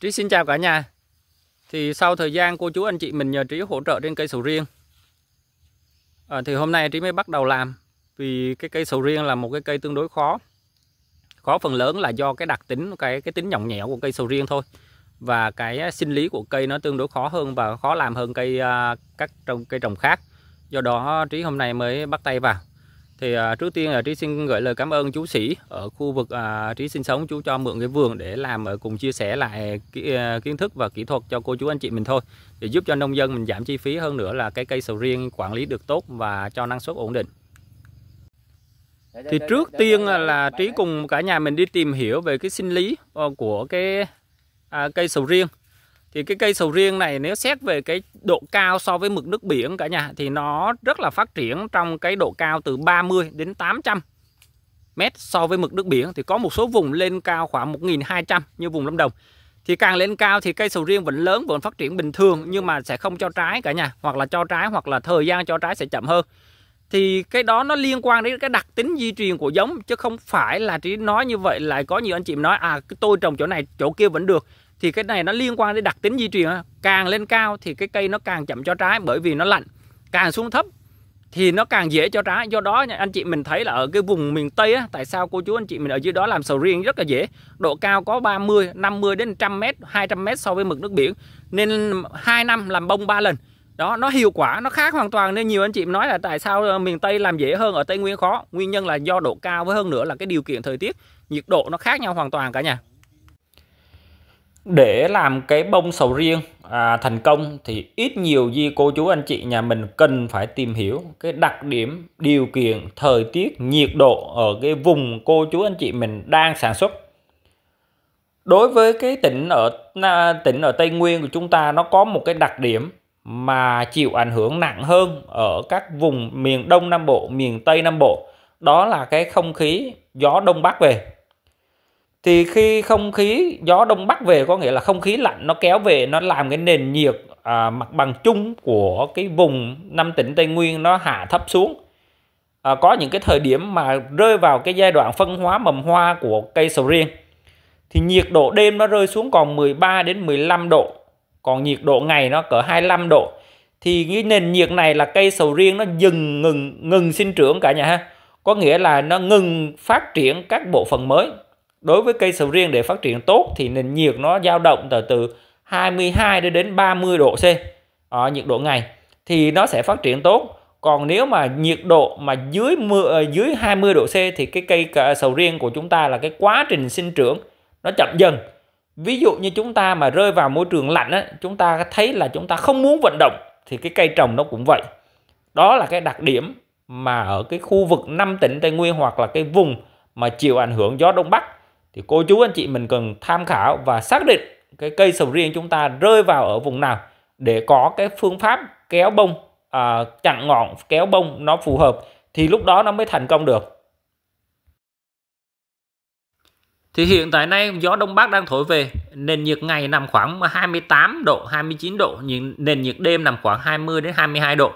Trí xin chào cả nhà Thì sau thời gian cô chú anh chị mình nhờ Trí hỗ trợ trên cây sầu riêng à, Thì hôm nay Trí mới bắt đầu làm Vì cái cây sầu riêng là một cái cây tương đối khó Khó phần lớn là do cái đặc tính, cái cái tính nhỏng nhẽo của cây sầu riêng thôi Và cái sinh lý của cây nó tương đối khó hơn và khó làm hơn cây à, các trồng cây trồng khác Do đó Trí hôm nay mới bắt tay vào thì à, trước tiên là Trí xin gửi lời cảm ơn chú Sĩ ở khu vực à, Trí sinh sống chú cho mượn cái vườn để làm ở cùng chia sẻ lại kỹ, à, kiến thức và kỹ thuật cho cô chú anh chị mình thôi để giúp cho nông dân mình giảm chi phí hơn nữa là cái cây sầu riêng quản lý được tốt và cho năng suất ổn định. Thì trước tiên là Trí cùng cả nhà mình đi tìm hiểu về cái sinh lý ờ, của cái à, cây sầu riêng thì cái cây sầu riêng này nếu xét về cái độ cao so với mực nước biển cả nhà thì nó rất là phát triển trong cái độ cao từ 30 đến 800 mét so với mực nước biển thì có một số vùng lên cao khoảng 1.200 như vùng Lâm Đồng thì càng lên cao thì cây sầu riêng vẫn lớn vẫn phát triển bình thường nhưng mà sẽ không cho trái cả nhà hoặc là cho trái hoặc là thời gian cho trái sẽ chậm hơn thì cái đó nó liên quan đến cái đặc tính di truyền của giống chứ không phải là trí nói như vậy lại có nhiều anh chị nói à tôi trồng chỗ này chỗ kia vẫn được thì cái này nó liên quan đến đặc tính di truyền càng lên cao thì cái cây nó càng chậm cho trái bởi vì nó lạnh càng xuống thấp thì nó càng dễ cho trái do đó anh chị mình thấy là ở cái vùng miền Tây á, tại sao cô chú anh chị mình ở dưới đó làm sầu riêng rất là dễ độ cao có 30 50 đến 100 m 200 m so với mực nước biển nên 2 năm làm bông 3 lần đó nó hiệu quả nó khác hoàn toàn nên nhiều anh chị nói là tại sao ờ, miền Tây làm dễ hơn ở Tây Nguyên khó nguyên nhân là do độ cao với hơn nữa là cái điều kiện thời tiết nhiệt độ nó khác nhau hoàn toàn cả nhà để làm cái bông sầu riêng à, thành công thì ít nhiều gì cô chú anh chị nhà mình cần phải tìm hiểu cái đặc điểm điều kiện thời tiết nhiệt độ ở cái vùng cô chú anh chị mình đang sản xuất đối với cái tỉnh ở à, tỉnh ở Tây Nguyên của chúng ta nó có một cái đặc điểm mà chịu ảnh hưởng nặng hơn ở các vùng miền Đông Nam Bộ, miền Tây Nam Bộ đó là cái không khí gió đông bắc về thì khi không khí gió đông bắc về có nghĩa là không khí lạnh nó kéo về nó làm cái nền nhiệt à, mặt bằng chung của cái vùng năm tỉnh tây nguyên nó hạ thấp xuống à, có những cái thời điểm mà rơi vào cái giai đoạn phân hóa mầm hoa của cây sầu riêng thì nhiệt độ đêm nó rơi xuống còn 13 đến 15 độ còn nhiệt độ ngày nó cỡ 25 độ thì cái nền nhiệt này là cây sầu riêng nó dừng ngừng ngừng sinh trưởng cả nhà ha có nghĩa là nó ngừng phát triển các bộ phận mới đối với cây sầu riêng để phát triển tốt thì nền nhiệt nó dao động từ từ 22 đến 30 độ C ở nhiệt độ ngày thì nó sẽ phát triển tốt còn nếu mà nhiệt độ mà dưới mưa ờ, dưới 20 độ C thì cái cây ờ, sầu riêng của chúng ta là cái quá trình sinh trưởng nó chậm dần ví dụ như chúng ta mà rơi vào môi trường lạnh á, chúng ta thấy là chúng ta không muốn vận động thì cái cây trồng nó cũng vậy đó là cái đặc điểm mà ở cái khu vực năm tỉnh Tây Nguyên hoặc là cái vùng mà chịu ảnh hưởng gió đông bắc thì cô chú anh chị mình cần tham khảo và xác định cái cây sầu riêng chúng ta rơi vào ở vùng nào để có cái phương pháp kéo bông à, chặn ngọn kéo bông nó phù hợp thì lúc đó nó mới thành công được thì hiện tại nay gió đông bắc đang thổi về nền nhiệt ngày nằm khoảng 28 độ 29 độ nhưng nền nhiệt đêm nằm khoảng 20 đến 22 độ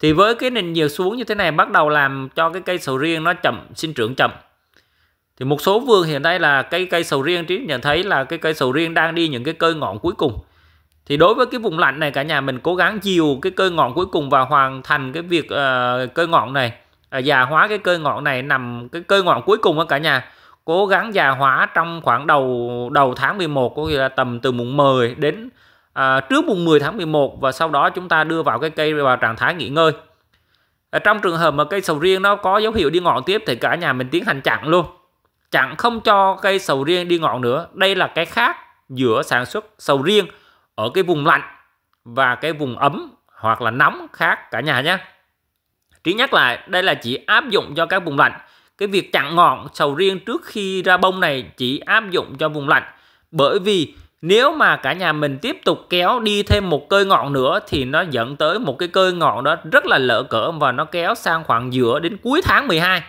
thì với cái nền nhiệt xuống như thế này bắt đầu làm cho cái cây sầu riêng nó chậm sinh trưởng chậm thì một số vườn hiện nay là cây cây sầu riêng trí nhận thấy là cái cây sầu riêng đang đi những cái cây ngọn cuối cùng thì đối với cái vùng lạnh này cả nhà mình cố gắng chiều cái cây ngọn cuối cùng và hoàn thành cái việc uh, ờ, cây ngọn này à, già hóa cái cây ngọn này nằm cái cây ngọn cuối cùng đó cả nhà cố gắng già hóa trong khoảng đầu đầu tháng 11 có nghĩa là tầm từ mùng 10 đến à, trước mùng 10 tháng 11 và sau đó chúng ta đưa vào cái cây vào trạng thái nghỉ ngơi ở trong trường hợp mà cây sầu riêng nó có dấu hiệu đi ngọn tiếp thì cả nhà mình tiến hành chặn luôn chẳng không cho cây sầu riêng đi ngọn nữa đây là cái khác giữa sản xuất sầu riêng ở cái vùng lạnh và cái vùng ấm hoặc là nóng khác cả nhà nhé trí nhắc lại đây là chỉ áp dụng cho các vùng lạnh cái việc chặn ngọn sầu riêng trước khi ra bông này chỉ áp dụng cho vùng lạnh bởi vì nếu mà cả nhà mình tiếp tục kéo đi thêm một cơi ngọn nữa thì nó dẫn tới một cái cơi ngọn đó rất là lỡ cỡ và nó kéo sang khoảng giữa đến cuối tháng 12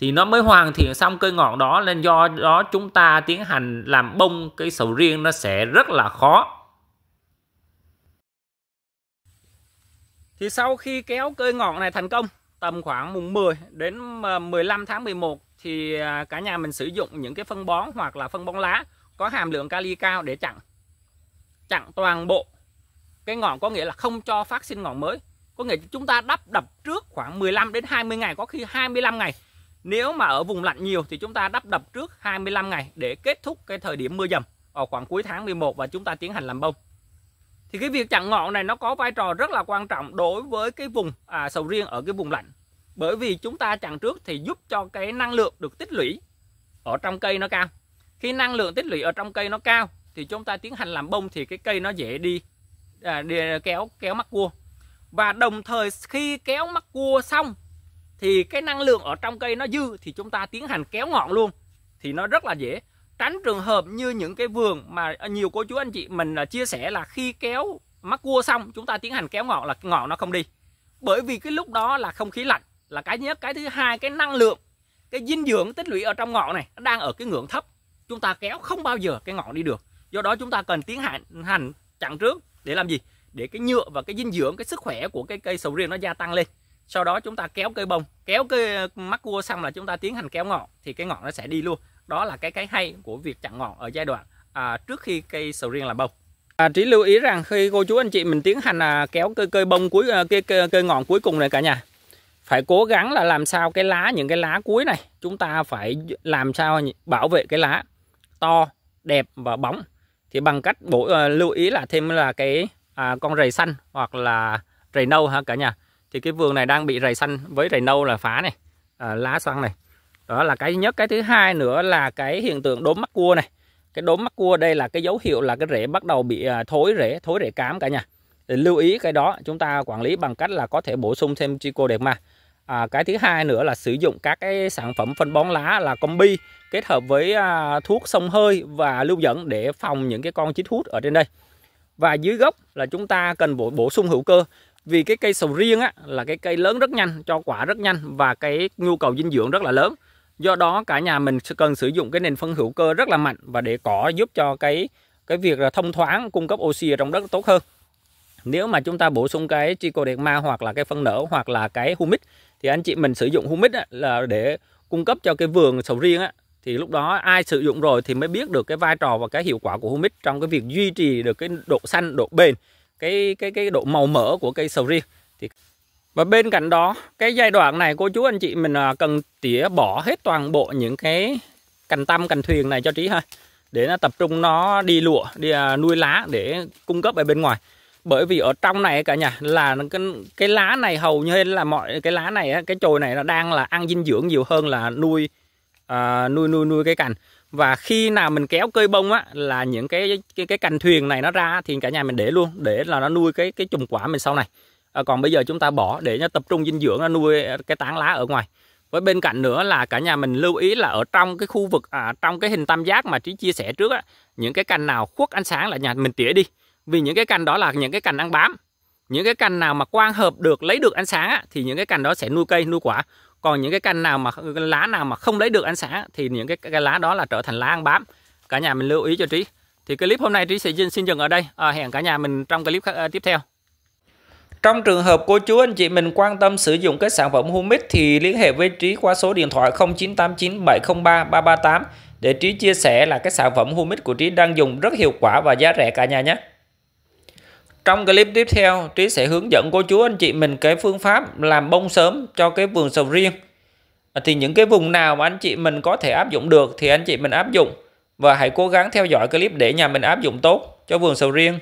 thì nó mới hoàn thiện xong cây ngọn đó nên do đó chúng ta tiến hành làm bông cây sầu riêng nó sẽ rất là khó thì sau khi kéo cây ngọn này thành công tầm khoảng mùng 10 đến 15 à, tháng 11 thì à, cả nhà mình sử dụng những cái phân bón hoặc là phân bón lá có hàm lượng kali cao để chặn chặn toàn bộ cái ngọn có nghĩa là không cho phát sinh ngọn mới có nghĩa chúng ta đắp đập trước khoảng 15 đến 20 ngày có khi 25 ngày nếu mà ở vùng lạnh nhiều thì chúng ta đắp đập trước 25 ngày để kết thúc cái thời điểm mưa dầm ở khoảng cuối tháng 11 và chúng ta tiến hành làm bông. Thì cái việc chặn ngọn này nó có vai trò rất là quan trọng đối với cái vùng à, sầu riêng ở cái vùng lạnh. Bởi vì chúng ta chặn trước thì giúp cho cái năng lượng được tích lũy ở trong cây nó cao. Khi năng lượng tích lũy ở trong cây nó cao thì chúng ta tiến hành làm bông thì cái cây nó dễ đi, à, đi kéo kéo mắc cua. Và đồng thời khi kéo mắc cua xong thì cái năng lượng ở trong cây nó dư thì chúng ta tiến hành kéo ngọn luôn thì nó rất là dễ tránh trường hợp như những cái vườn mà nhiều cô chú anh chị mình là chia sẻ là khi kéo mắc cua xong chúng ta tiến hành kéo ngọn là ngọn nó không đi bởi vì cái lúc đó là không khí lạnh là cái nhất cái thứ hai cái năng lượng cái dinh dưỡng tích lũy ở trong ngọn này nó đang ở cái ngưỡng thấp chúng ta kéo không bao giờ cái ngọn đi được do đó chúng ta cần tiến hành hành chặn trước để làm gì để cái nhựa và cái dinh dưỡng cái sức khỏe của cái cây sầu riêng nó gia tăng lên sau đó chúng ta kéo cây bông kéo cái mắt cua xong là chúng ta tiến hành kéo ngọn thì cái ngọn nó sẽ đi luôn đó là cái cái hay của việc chặn ngọn ở giai đoạn à, trước khi cây sầu riêng làm bông À, trí lưu ý rằng khi cô chú anh chị mình tiến hành à, kéo cây cây bông cuối à, cây, cây cây ngọn cuối cùng này cả nhà phải cố gắng là làm sao cái lá những cái lá cuối này chúng ta phải làm sao bảo vệ cái lá to đẹp và bóng thì bằng cách bổ, à, lưu ý là thêm là cái à, con rầy xanh hoặc là rầy nâu ha cả nhà thì cái vườn này đang bị rầy xanh với rầy nâu là phá này à, lá xăng này đó là cái nhất cái thứ hai nữa là cái hiện tượng đốm mắt cua này cái đốm mắt cua đây là cái dấu hiệu là cái rễ bắt đầu bị à, thối rễ thối rễ cám cả nhà thì lưu ý cái đó chúng ta quản lý bằng cách là có thể bổ sung thêm chico đẹp mà à, cái thứ hai nữa là sử dụng các cái sản phẩm phân bón lá là combi kết hợp với à, thuốc sông hơi và lưu dẫn để phòng những cái con chích hút ở trên đây và dưới gốc là chúng ta cần bổ, bổ sung hữu cơ vì cái cây sầu riêng á, là cái cây lớn rất nhanh cho quả rất nhanh và cái nhu cầu dinh dưỡng rất là lớn do đó cả nhà mình cần sử dụng cái nền phân hữu cơ rất là mạnh và để cỏ giúp cho cái cái việc là thông thoáng cung cấp oxy ở trong đất tốt hơn nếu mà chúng ta bổ sung cái ma hoặc là cái phân nở hoặc là cái humic thì anh chị mình sử dụng humic á, là để cung cấp cho cái vườn sầu riêng á, thì lúc đó ai sử dụng rồi thì mới biết được cái vai trò và cái hiệu quả của humic trong cái việc duy trì được cái độ xanh độ bền cái cái cái độ màu mỡ của cây sầu riêng thì và bên cạnh đó cái giai đoạn này cô chú anh chị mình à, cần tỉa bỏ hết toàn bộ những cái cành tăm cành thuyền này cho trí ha để nó tập trung nó đi lụa đi à, nuôi lá để cung cấp ở bên ngoài bởi vì ở trong này cả nhà là cái, cái lá này hầu như là mọi cái lá này cái chồi này nó đang là ăn dinh dưỡng nhiều hơn là nuôi à, nuôi nuôi nuôi cái cành và khi nào mình kéo cây bông á là những cái cái cái cành thuyền này nó ra thì cả nhà mình để luôn để là nó nuôi cái cái chùm quả mình sau này à, còn bây giờ chúng ta bỏ để nó tập trung dinh dưỡng nó nuôi cái tán lá ở ngoài với bên cạnh nữa là cả nhà mình lưu ý là ở trong cái khu vực à, trong cái hình tam giác mà trí chia sẻ trước á những cái cành nào khuất ánh sáng là nhà mình tỉa đi vì những cái cành đó là những cái cành ăn bám những cái cành nào mà quang hợp được lấy được ánh sáng á, thì những cái cành đó sẽ nuôi cây nuôi quả còn những cái canh nào mà cái lá nào mà không lấy được ánh sáng thì những cái, cái lá đó là trở thành lá ăn bám cả nhà mình lưu ý cho trí thì clip hôm nay trí sẽ xin dừng ở đây à, hẹn cả nhà mình trong clip khác, à, tiếp theo trong trường hợp cô chú anh chị mình quan tâm sử dụng các sản phẩm Humic thì liên hệ với Trí qua số điện thoại 0989 703 338 để Trí chia sẻ là cái sản phẩm Humic của Trí đang dùng rất hiệu quả và giá rẻ cả nhà nhé trong clip tiếp theo Trí sẽ hướng dẫn cô chú anh chị mình cái phương pháp làm bông sớm cho cái vườn sầu riêng thì những cái vùng nào mà anh chị mình có thể áp dụng được thì anh chị mình áp dụng và hãy cố gắng theo dõi clip để nhà mình áp dụng tốt cho vườn sầu riêng